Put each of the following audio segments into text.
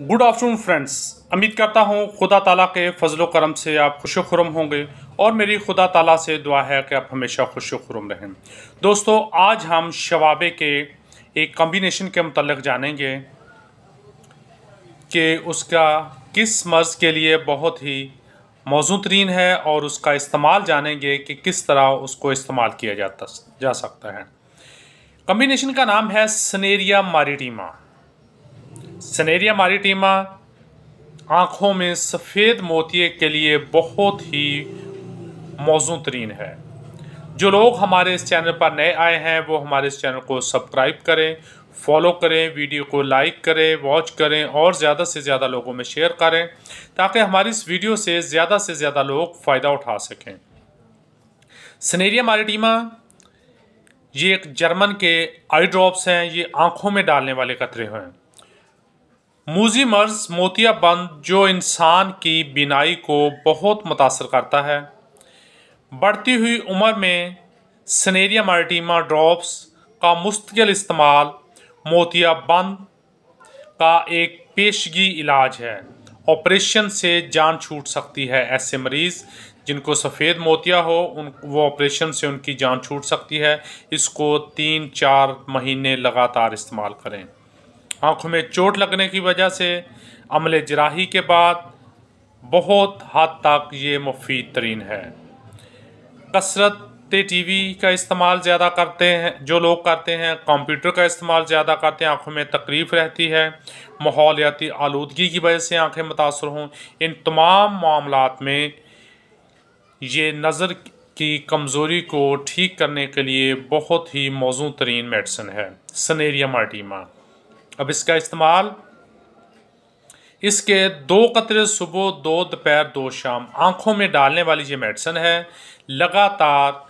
Good afternoon friends उम्मीद करता हूँ खुदा ताला के फजल करम से आप खुश खुरम होंगे और मेरी खुदा ताला से दुआ है कि आप हमेशा खुश खुरम रहें दोस्तों आज हम शवाबे के एक कम्बिनेशन के मतलब जानेंगे कि उसका किस मर्ज़ के लिए बहुत ही मौजू तरीन है और उसका इस्तेमाल जानेंगे कि किस तरह उसको इस्तेमाल किया जाता जा सकता है कम्बिनेशन का नाम है सनेरिया मारीटीमा सनेरिया मारीटीमा आँखों में सफ़ेद मोती के लिए बहुत ही मौजू तरीन है जो लोग हमारे इस चैनल पर नए आए हैं वो हमारे इस चैनल को सब्सक्राइब करें फॉलो करें वीडियो को लाइक करें वॉच करें और ज़्यादा से ज़्यादा लोगों में शेयर करें ताकि हमारी इस वीडियो से ज़्यादा से ज़्यादा लोग फ़ायदा उठा सकें सनेरिया मारीटीमा ये एक जर्मन के आई ड्रॉप्स हैं ये आँखों में डालने वाले कतरे हैं मूजी मर्ज मोतियाबंद जो इंसान की बीनाई को बहुत मुतासर करता है बढ़ती हुई उम्र में सनेरिया मार्टीमा ड्रॉप्स का मुस्तकिल इस्तेमाल मोतियाबंद का एक पेशगी इलाज है ऑपरेशन से जान छूट सकती है ऐसे मरीज़ जिनको सफ़ेद मोतिया हो उन वो ऑपरेशन से उनकी जान छूट सकती है इसको तीन चार महीने लगातार इस्तेमाल करें आँखों में चोट लगने की वजह से अमल जराही के बाद बहुत हद तक ये मुफीद तरीन है कसरत ते टीवी का इस्तेमाल ज़्यादा करते हैं जो लोग करते हैं कंप्यूटर का इस्तेमाल ज़्यादा करते हैं आँखों में तकलीफ़ रहती है माहौलियाती आलूदगी की वजह से आँखें मुतासर हों इन तमाम मामलों में ये नज़र की कमज़ोरी को ठीक करने के लिए बहुत ही मौजू तरीन मेडिसन है सनेरिया मार्टीमा अब इसका इस्तेमाल इसके दो कतरे सुबह दो दोपहर दो शाम आँखों में डालने वाली ये मेडिसन है लगातार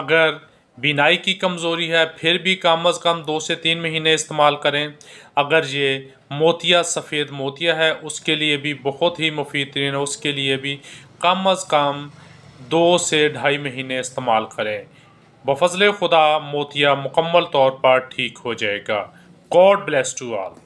अगर बीनाई की कमज़ोरी है फिर भी कम अज़ कम दो से तीन महीने इस्तेमाल करें अगर ये मोतिया सफ़ेद मोतिया है उसके लिए भी बहुत ही मुफीद तरीन है उसके लिए भी कम अज़ कम दो से ढाई महीने इस्तेमाल करें बफजल खुदा मोतिया मुकम्मल तौर पर ठीक हो जाएगा God bless to all.